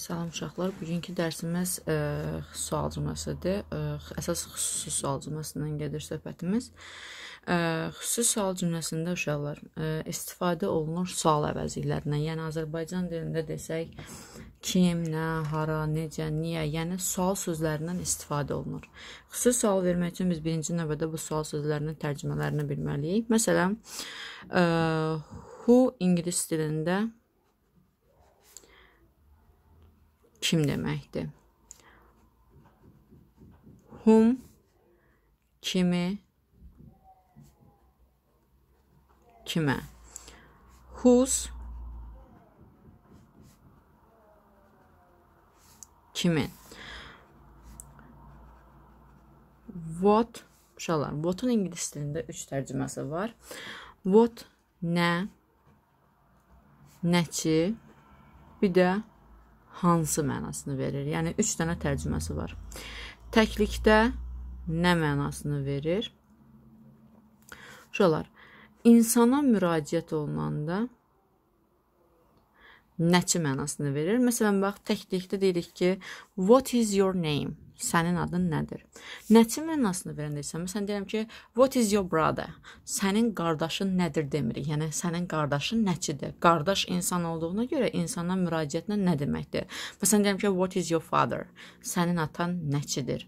Salam uşaqlar, bugünkü dərsimiz ə, xüsusi alcımasıdır. Ə, əsas xüsusi sual cümləsindən gedir söhbətimiz. Ə, xüsusi sual cümləsində uşaqlar ə, istifadə olunur sual əvəzliklərindən. Yəni Azərbaycan dilində desək, kim, nə, hara, necə, niyə, yəni sual sözlərindən istifadə olunur. Xüsusi sual vermək üçün biz birinci növbədə bu sual sözlərinin tərcümələrini bilməliyik. Məsələn, ə, who ingilis dilində kim deməkdir? Hum kimi kimə? Whose kimin? What uşaqlar, what-un ingilis dilində 3 tərcüməsi var. What nə, nəçi, bir də hansı mənasını verir? Yəni 3 dənə tərcüməsi var. Təklikdə nə mənasını verir? Şolar. İnsana müraciət olunanda nəçi mənasını verir? Məsələn, bax təklikdə deyirik ki, what is your name? sənin adın nədir? Nəçi mənasını verəndə isə məsələn deyirəm ki, what is your brother? Sənin qardaşın nədir demirik. Yəni sənin qardaşın nəçidir? Qardaş insan olduğuna görə insana müraciətlə nə deməkdir? Məsələn deyirəm ki, what is your father? Sənin atan nəçidir?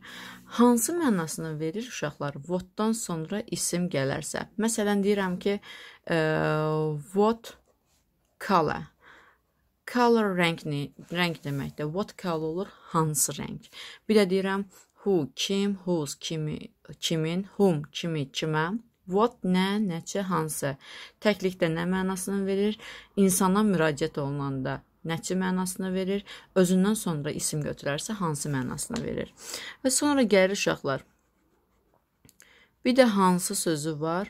Hansı mənasını verir uşaqlar? What-dan sonra isim gələrsə. Məsələn deyirəm ki, uh, what color? color rəng nə? Rəng deməkdir. What color olur? Hansı rəng? Bir də deyirəm who, kim, whose, kimi, kimin, whom, kimi, kimə. What nə, nəçə, hansı. Təklikdə nə mənasını verir? İnsana müraciət olunanda nəçi mənasını verir, özündən sonra isim götürərsə hansı mənasını verir. Və sonra gəlir uşaqlar. Bir də hansı sözü var?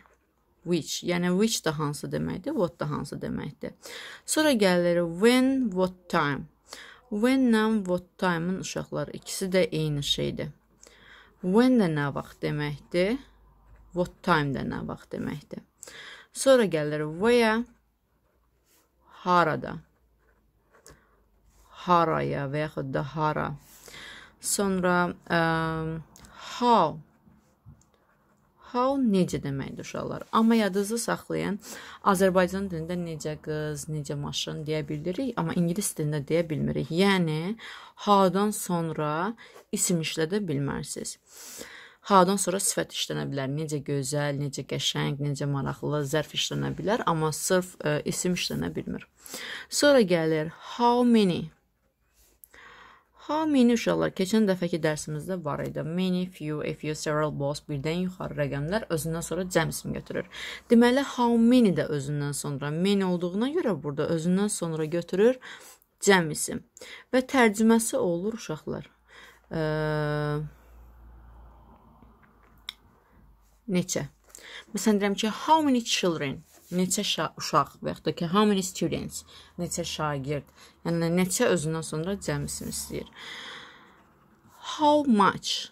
which. Yəni which da hansı deməkdir, what da hansı deməkdir. Sonra gəlir when, what time. When ilə what time-ın uşaqlar ikisi də eyni şeydir. When də nə vaxt deməkdir? What time də nə vaxt deməkdir? Sonra gəlir where, harada. Haraya və yaxud da hara. Sonra um, how How necə deməkdir uşaqlar. Amma yadınızda saxlayın. Azərbaycan dilində necə qız, necə maşın deyə bilirik, amma ingilis dilində deyə bilmirik. Yəni how-dan sonra isim işlədə bilmərsiniz. How-dan sonra sifət işlənə bilər. Necə gözəl, necə qəşəng, necə maraqlı zərf işlənə bilər, amma sırf ə, e, isim işlənə bilmir. Sonra gəlir how many How many uşaqlar keçən dəfəki dərsimizdə var idi. Many, few, a few, several, most birdən yuxarı rəqəmlər özündən sonra cəm ism götürür. Deməli how many də özündən sonra many olduğuna görə burada özündən sonra götürür cəm isim. Və tərcüməsi olur uşaqlar. E, neçə? Məsələn deyirəm ki, how many children? neçə uşaq və yaxud da ki, how many students, neçə şagird, yəni neçə özündən sonra cəmisini istəyir. How much?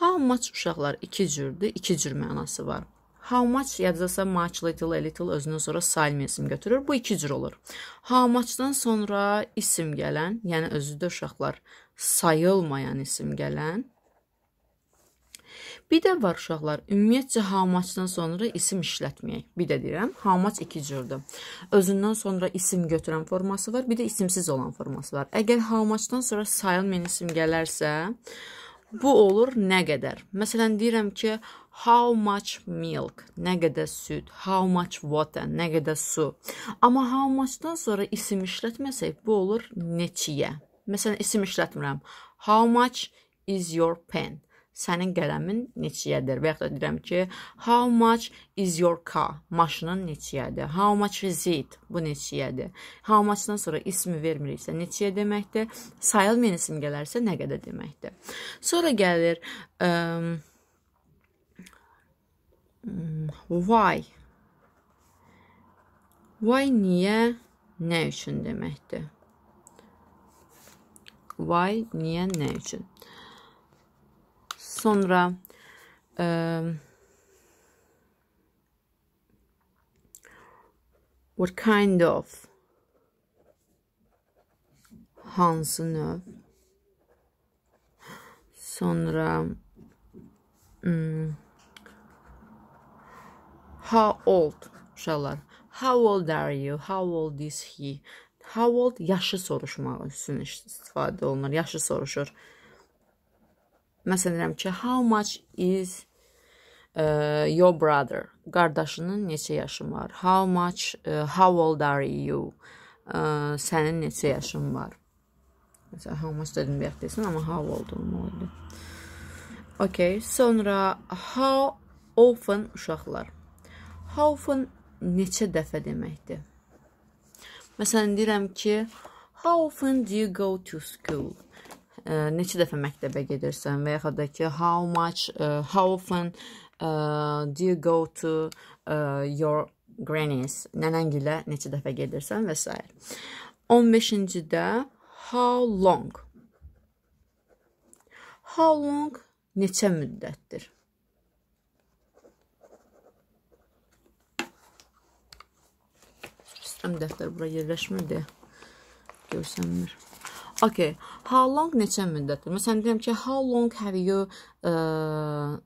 How much uşaqlar iki cürdür, iki cür mənası var. How much yazdasa much, little, a little özündən sonra salmi isim götürür. Bu iki cür olur. How much-dan sonra isim gələn, yəni özü də uşaqlar sayılmayan isim gələn Bir də var uşaqlar, ümumiyyətcə hamaçdan sonra isim işlətməyək. Bir də deyirəm, hamaç iki cürdür. Özündən sonra isim götürən forması var, bir də isimsiz olan forması var. Əgər hamaçdan sonra sayılmayan isim gələrsə, bu olur nə qədər? Məsələn deyirəm ki, how much milk, nə qədər süd, how much water, nə qədər su. Amma how much-dan sonra isim işlətməsək, bu olur neçiyə. Məsələn, isim işlətmirəm. How much is your pen? sənin qələmin neçəyədir? Və ya da deyirəm ki, how much is your car? Maşının neçəyədir? How much is it? Bu neçəyədir? How much-dan sonra ismi vermiriksə neçəyə deməkdir? Sayılmayan isim gələrsə nə qədər deməkdir? Sonra gəlir um, why Why niyə, nə üçün deməkdir? Why niyə, nə üçün? Sonra e, What kind of Hans'ın öv. Sonra hmm, How old uşaqlar? How old are you? How old is he? How old yaşı soruşmaq üçün istifadə olunur. Yaşı soruşur. Məsələn deyirəm ki, how much is uh, your brother? Qardaşının neçə yaşı var? How much uh, how old are you? Uh, sənin neçə yaşın var? Məsələn, how much dedim bayaq desən, amma how old olmalıdır. Okay, sonra how often uşaqlar. How often neçə dəfə deməkdir? Məsələn deyirəm ki, how often do you go to school? neçə dəfə məktəbə gedirsən və yaxud da ki, how much, uh, how often uh, do you go to uh, your grannies, nənəngilə neçə dəfə gedirsən və s. 15-cidə how long. How long neçə müddətdir? Sistem dəftər bura yerləşmir deyə görsənmir. Okay. How long neçə müddətdir? Məsələn deyirəm ki, how long have you uh,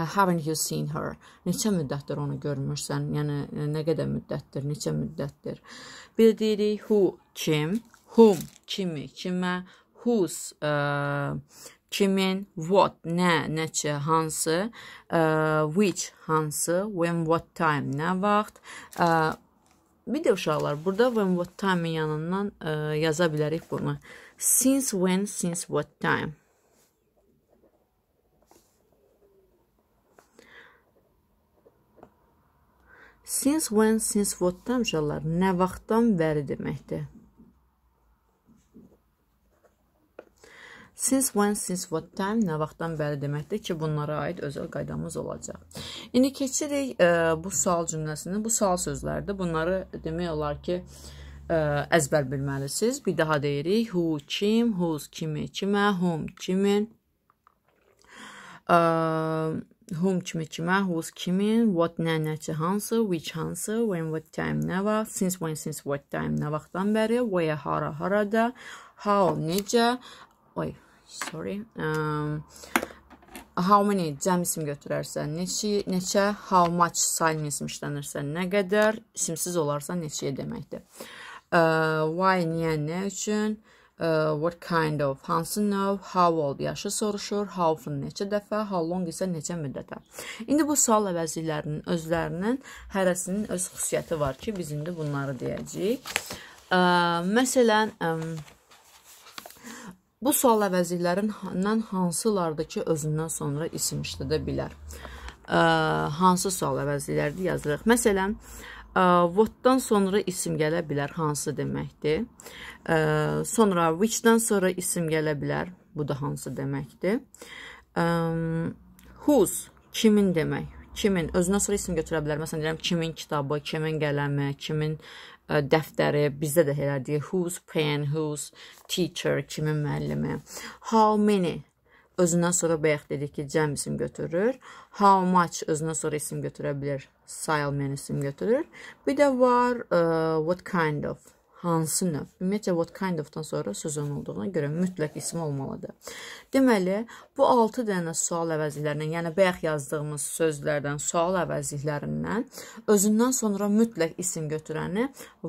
uh haven't you seen her? Neçə müddətdir onu görmürsən? Yəni e, nə qədər müddətdir? Neçə müddətdir? Bir də deyirik who, kim, whom, kimi, kimə, whose, uh, kimin, what, nə, neçə, hansı, uh, which, hansı, when, what time, nə vaxt, uh, bir də uşaqlar burada when what time yanından ə, yaza bilərik bunu. Since when? Since what time? Since when? Since what time uşaqlar? Nə vaxtdan bəri deməkdir? Since when, since what time, nə vaxtdan bəri deməkdir ki, bunlara aid özəl qaydamız olacaq. İndi keçirik e, bu sual cümləsini. Bu sual sözləridir. Bunları demək olar ki, e, ə, əzbər bilməlisiniz. Bir daha deyirik. Who, kim, whose, kimi, kimə, whom, kimin. Ə, whom kimi kimə, whose kimin, what nə nəçi hansı, which hansı, when what time nə vaxt, since when since what time nə vaxtdan bəri, where hara harada, how necə, oy, sorry. Um, how many cəm isim götürərsən, neçi, neçə, how much sayın isim işlənirsə, nə qədər, isimsiz olarsa neçiyə deməkdir why, niyə, nə üçün, e, what kind of, hansı növ, how old, yaşı soruşur, how often, neçə dəfə, how long isə neçə müddətə. İndi bu sual əvəzliklərinin özlərinin hərəsinin öz xüsusiyyəti var ki, biz indi bunları deyəcəyik. E, məsələn, bu sual əvəzliklərindən hansılardır ki, özündən sonra isim işlədə bilər? E, hansı sual əvəzliklərdir yazırıq? Məsələn, What-dan sonra isim gələ bilər, hansı deməkdir. Sonra which-dan sonra isim gələ bilər, bu da hansı deməkdir. Whose, kimin demək, kimin, özünə sonra isim götürə bilər. Məsələn, deyirəm, kimin kitabı, kimin qələmi, kimin dəftəri, bizdə də elədir. Whose pen, whose teacher, kimin müəllimi. How many, özündən sonra bayaq dedik ki, cəm isim götürür. How much özündən sonra isim götürə bilər. Say almayan isim götürür. Bir də var uh, what kind of hansı növ. Ümumiyyətlə what kind of-dan sonra sözün olduğuna görə mütləq isim olmalıdır. Deməli, bu 6 dənə sual əvəzliklərindən, yəni bayaq yazdığımız sözlərdən, sual əvəzliklərindən özündən sonra mütləq isim götürəni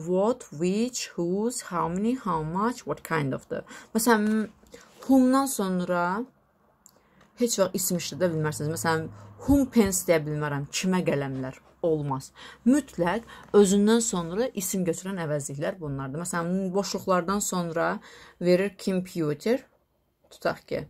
what, which, whose, how many, how much, what kind of-dır. Məsələn, whom-dan sonra heç vaxt ism işlədə bilmərsiniz. Məsələn, whom pens deyə bilmərəm, kimə qələmlər olmaz. Mütləq özündən sonra isim götürən əvəzliklər bunlardır. Məsələn, boşluqlardan sonra verir computer tutaq ki.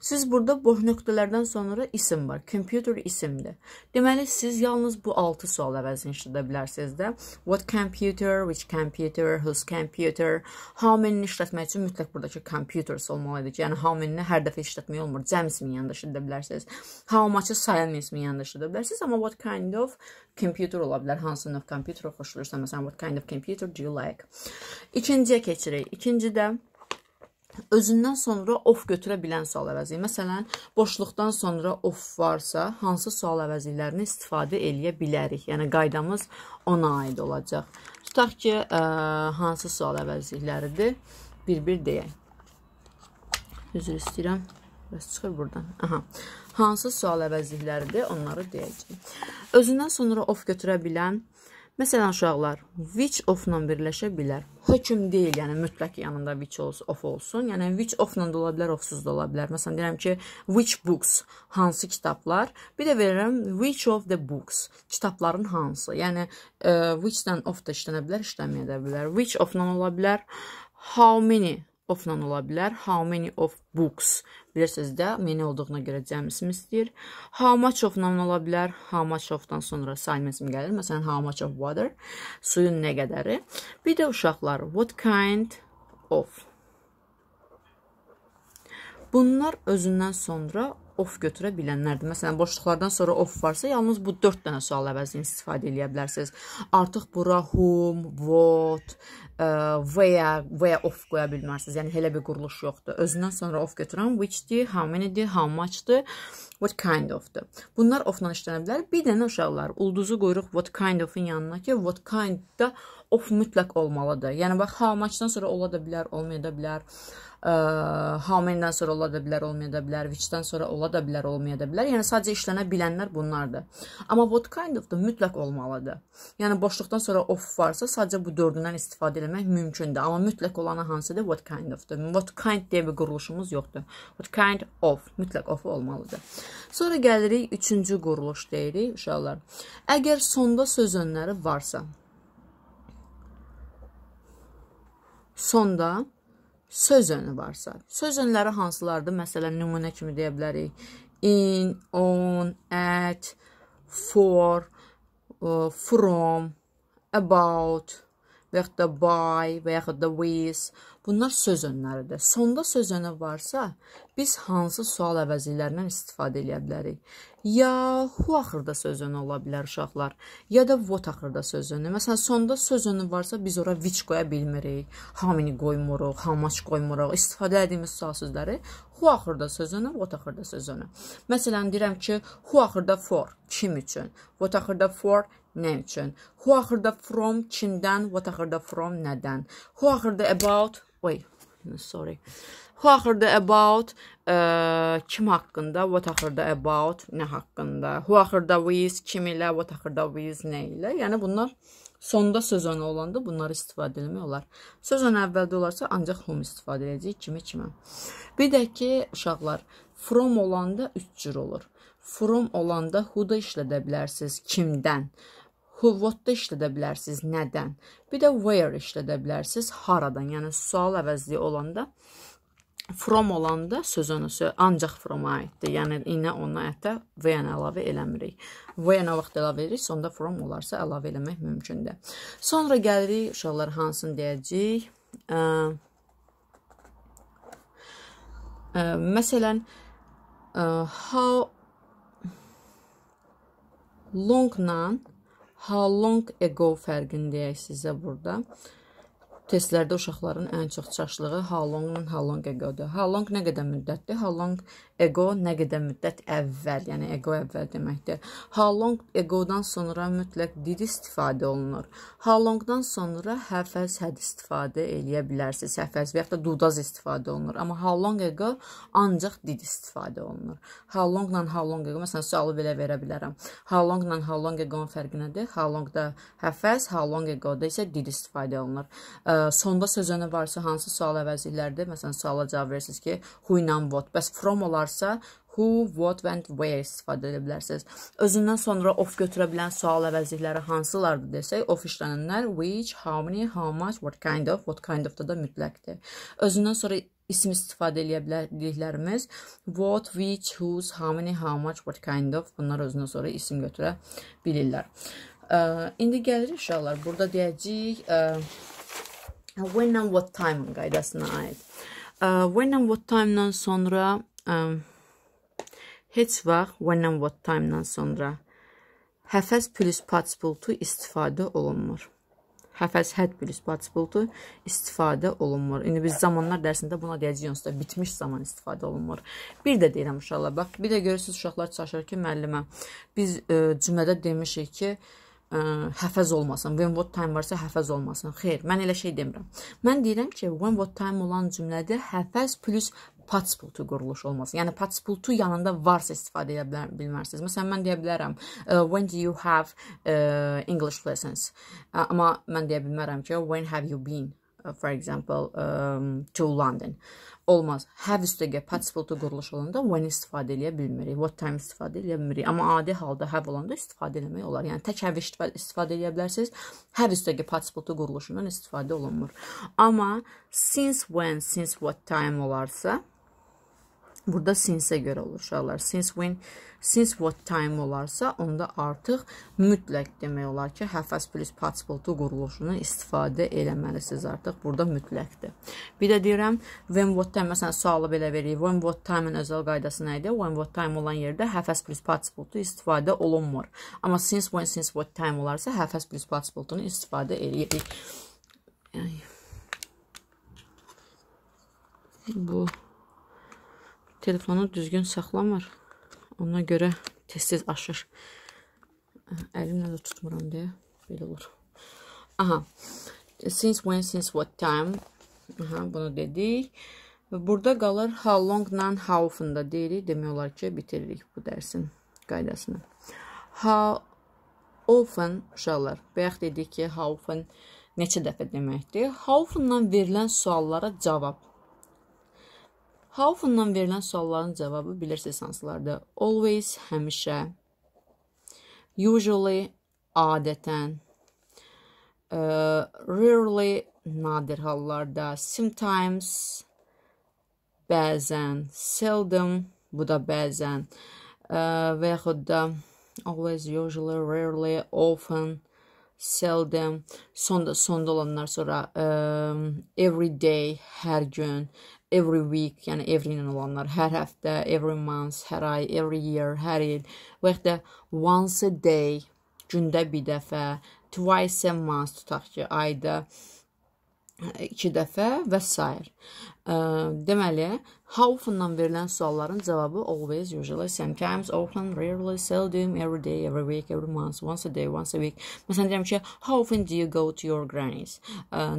Siz burada boş nöqtələrdən sonra isim var. Computer isimdir. Deməli siz yalnız bu 6 sual əvəzini işlədə bilərsiniz də. What computer, which computer, whose computer. How-many işlətmək üçün mütləq burdakı computers olmalıdır. Yəni how-many hər dəfə işlətmək olmur. Cəm isminin yanında işlədə bilərsiniz. How much-ı sayan isminin yanında işlədə bilərsiniz, amma what kind of computer ola bilər. Hansı növ kompüteri xoşlayırsan, məsələn what kind of computer do you like? İkinciyə keçirik. İkincidə özündən sonra of götürə bilən sual əvəzi. Məsələn, boşluqdan sonra of varsa, hansı sual əvəzlərini istifadə eləyə bilərik? Yəni qaydamız ona aid olacaq. Tutaq ki, ə, e, hansı sual əvəzlikləridir? Bir-bir deyək. Üzr istəyirəm. Bəs çıxır burdan. Aha. Hansı sual əvəzlikləridir? Onları deyəcəyik. Özündən sonra of götürə bilən Məsələn, uşaqlar, which of-la birləşə bilər. Hökm deyil, yəni mütləq yanında which of olsun. Yəni which of-la da ola bilər, of-suz da ola bilər. Məsələn, deyirəm ki, which books, hansı kitablar? Bir də verirəm which of the books, kitabların hansı? Yəni e, which-dən of da işlənə bilər, işləməyə də bilər. Which of-la ola bilər. How many of-la ola bilər. How many of books? Bilirsiniz də, many olduğuna görə cəmisini istəyir. How much of-la ola bilər. How much of-dan sonra sayməsim gəlir. Məsələn, how much of water? Suyun nə qədəri? Bir də uşaqlar, what kind of? Bunlar özündən sonra off götürə bilənlərdir. Məsələn, boşluqlardan sonra off varsa, yalnız bu 4 dənə sual əvəzini istifadə eləyə bilərsiniz. Artıq bura whom, what, e, where, where off qoya bilmərsiniz. Yəni elə bir quruluş yoxdur. Özündən sonra off götürən which-dir, how many-dir, how much-dır, what kind of-dır. Bunlar off-la işlənə bilər. Bir dənə uşaqlar ulduzu qoyuruq what kind of-un yanına ki, what kind-da off mütləq olmalıdır. Yəni bax how much-dan sonra ola da bilər, olmaya da bilər ə, hamilədən sonra ola da bilər, olmaya da bilər, vicdən sonra ola da bilər, olmaya da bilər. Yəni sadəcə işlənə bilənlər bunlardır. Amma what kind of da mütləq olmalıdır. Yəni boşluqdan sonra off varsa sadəcə bu dördündən istifadə etmək mümkündür. Amma mütləq olanı hansıdır? What kind of-dur. What kind deyə bir quruluşumuz yoxdur. What kind of mütləq of olmalıdır. Sonra gəlirik 3-cü quruluş deyirik uşaqlar. Əgər sonda söz önləri varsa sonda söz önü varsa, söz önləri hansılardır? Məsələn, nümunə kimi deyə bilərik. In, on, at, for, uh, from, about, və yaxud da by və yaxud da with bunlar söz önləridir. Sonda söz önə varsa, biz hansı sual əvəzliklərindən istifadə edə bilərik? Ya who axırda söz önü ola bilər uşaqlar, ya da what axırda söz önü. Məsələn, sonda söz önü varsa biz ora which qoya bilmirik, how many qoymuruq, how much qoymuruq. İstifadə etdiyimiz sual sözləri who axırda sözünü, what axırda sözünü. Məsələn deyirəm ki, who axırda for kim üçün, what axırda for nə üçün, who axırda from kimdən, what axırda from nədən, who axırda about, oy, sorry. Who axırda about ə, e, kim haqqında, what axırda about nə haqqında, who axırda with kim ilə, what axırda with nə ilə. Yəni bunlar sonda söz ona olanda bunları istifadə etmək olar. Söz ona əvvəldə olarsa ancaq home istifadə edəcəyik kimi kimi. Bir də ki, uşaqlar, from olanda 3 cür olur. From olanda who da işlədə bilərsiniz, kimdən? Who what da işlədə bilərsiniz, nədən? Bir də where işlədə bilərsiniz, haradan? Yəni sual əvəzliyi olanda from olanda sözünüzü ancaq from-a aiddir. Yəni inə ona ətə və-ən yəni əlavə eləmirik. Və-ən yəni o vaxt əlavə edirik, sonda from olarsa əlavə eləmək mümkündür. Sonra gəlirik uşaqlar hansını deyəcəyik? Ə, ə, məsələn, ə, how long-la how long ago fərqini deyək sizə burada. Ə, Testlərdə uşaqların ən çox çaşlığı halongla halong egodur. Halong nə qədər müddətdir? Halong ego nə qədər müddət əvvəl, yəni ego əvvəl deməkdir. Halong egodan sonra mütləq did istifadə olunur. Halongdan sonra həfəz həd istifadə eləyə bilərsiniz. Həfəz və ya da dudaz istifadə olunur. Amma halong ego ancaq did istifadə olunur. Halongla halong ego məsələn sualı belə verə bilərəm. Halongla halong egonun fərqi nədir? Halongda həfəz, halong egoda isə did istifadə olunur. Ə, sonda sözənə varsa hansı sual əvəzliklərdir? Məsələn, suala cavab verirsiniz ki, who ilə what. Bəs from olarsa who, what and where istifadə edə bilərsiniz. Özündən sonra of götürə bilən sual əvəzlikləri hansılardır desək, of işlənənlər which, how many, how much, what kind of, what kind of da da mütləqdir. Özündən sonra isim istifadə edə bildiklərimiz what, which, whose, how many, how much, what kind of bunlar özünə sonra isim götürə bilirlər. Ə, indi gəlirik uşaqlar. Burada deyəcəyik ə, when and what time qaydasına aid. Uh, when and what time-dan sonra um, heç vaxt when and what time-dan sonra həfəz plus participle-to istifadə olunmur. Həfəz had plus participle-to istifadə olunmur. İndi biz zamanlar dərsində buna deyəcəyik, onsuz da bitmiş zaman istifadə olunmur. Bir də deyirəm uşaqlar, bax, bir də görürsüz uşaqlar çalışır ki, müəllimə biz ə, e, cümlədə demişik ki, ə, ə, həfəz olmasın. When what time varsa həfəz olmasın. Xeyr, mən elə şey demirəm. Mən deyirəm ki, when what time olan cümlədə həfəz plus patspultu quruluş olmasın. Yəni patspultu yanında varsa istifadə edə bilər, bilmərsiniz. Məsələn mən deyə bilərəm, uh, when do you have uh, English lessons? Uh, amma mən deyə bilmərəm ki, when have you been? Uh, for example, um, to London. Olmaz. Have hə, üstəgə past futbol quruluş olanda when istifadə eləyə bilmirik. What time istifadə eləyə bilmirik. Amma adi halda have hə olanda istifadə eləmək olar. Yəni tək have hə istifadə eləyə bilərsiniz. Have üstəgə past futbol quruluşundan istifadə olunmur. Amma since when, since what time olarsa Burada since-ə görə olur uşaqlar. Since when, since what time olarsa, onda artıq mütləq demək olar ki, have as plus participle to quruluşunu istifadə eləməlisiniz artıq. Burada mütləqdir. Bir də deyirəm, when what time məsələn sualı belə veririk. When what time-ın özəl qaydası nə idi? When what time olan yerdə have as plus participle to istifadə olunmur. Amma since when, since what time olarsa have as plus participle to istifadə eləyirik. Yəni bu telefonu düzgün saxlamır. Ona görə tez-tez aşır. Əlimlə də tutmuram deyə belə olur. Aha. Since when, since what time? Aha, bunu dedik. Burada qalır how long nan how often da deyirik. Demək olar ki, bitiririk bu dərsin qaydasını. How often uşaqlar. Bayaq dedik ki, how often neçə dəfə deməkdir. How often-dan verilən suallara cavab. How fundan verilən sualların cavabı bilirsiniz hansılardır? Always, həmişə. Usually, adətən. E, rarely, nadir hallarda. Sometimes, bəzən. Seldom, bu da bəzən. E, və yaxud da always, usually, rarely, often, seldom. Sonda sonda olanlar sonra um, every day, hər gün, every week, yəni every ilə olanlar, hər həftə, every month, hər ay, every year, hər il və ya da once a day, gündə bir dəfə, twice a month tutaq ki, ayda 2 dəfə və s. Deməli, how often-dan verilən sualların cavabı always, usually, sometimes, often, rarely, seldom, every day, every week, every month, once a day, once a week. Məsələn deyirəm ki, how often do you go to your granny's?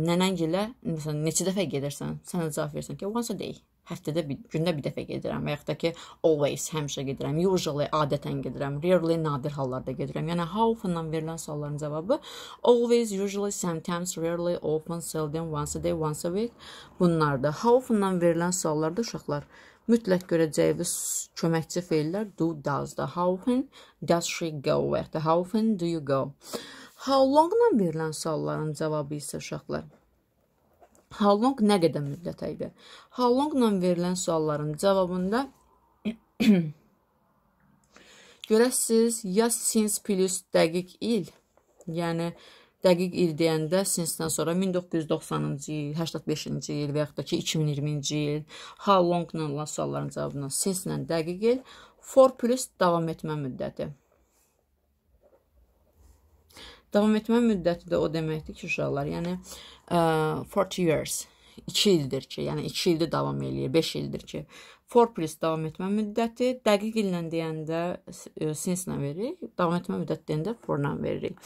Nənəngilə, məsələn, neçə dəfə gedirsən? Sənə cavab versən ki, once a day həftədə bir, gündə bir dəfə gedirəm və yaxud da ki always həmişə gedirəm, usually adətən gedirəm, rarely nadir hallarda gedirəm. Yəni how often-dan verilən sualların cavabı always, usually, sometimes, rarely, often, seldom, once a day, once a week bunlardır. How often-dan verilən suallarda uşaqlar mütləq görəcəyiniz köməkçi feillər do, does-da. How often does she go? Və how often do you go? How long-dan verilən sualların cavabı isə uşaqlar How long nə qədər müddətə idi? How long-la verilən sualların cavabında görəsiz ya since plus dəqiq il, yəni dəqiq il deyəndə since-dən sonra 1990-cı il, 85-ci il və yaxud da ki 2020-ci il, how long-la sualların cavabına since-lə dəqiq il, for plus davam etmə müddəti. Davam etmə müddəti də o deməkdir ki, uşaqlar, yəni ə, 40 years 2 ildir ki, yəni 2 ildir davam eləyir, 5 ildir ki, 4 plus davam etmə müddəti dəqiq illə deyəndə since-lə veririk, davam etmə müddəti deyəndə for-la veririk.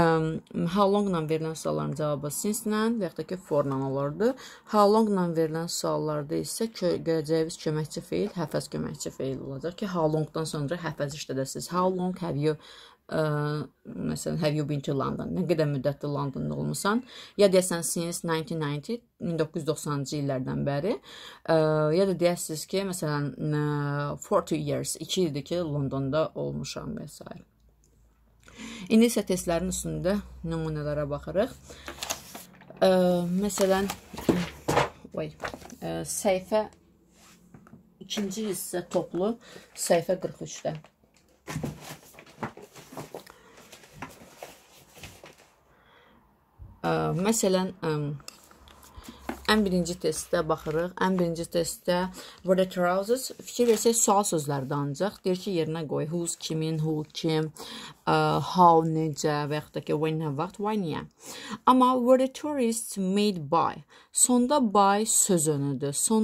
Um, how long-la verilən sualların cavabı since-lə və yaxud da ki, for-la olardı. How long-la verilən suallarda isə görəcəyiniz köməkçi feil, həfəz köməkçi feil olacaq ki, how long-dan sonra həfəz işlədəsiniz. How long have you ə, məsələn, have you been to London? Nə qədər müddətdir Londonda olmusan? Ya deyəsən since 1990 1990-cı illərdən bəri, ə, ya da deyəsiz ki, məsələn, ə, 40 years, 2 ildir ki, Londonda olmuşam və s. İndi isə testlərin üstündə nümunələrə baxırıq. Ə, məsələn, oy, ə, səhifə ikinci hissə toplu səhifə 43-də. Məsələn, ən birinci testdə baxırıq. Ən birinci testdə were the trousers fikir versək sual sözlərdən ancaq deyir ki, yerinə qoy whose, kimin, who, kim, uh, how, necə və yaxud da ki, when, nə vaxt, why, niyə. Amma were the tourists made by sonda by söz önüdür. Sonda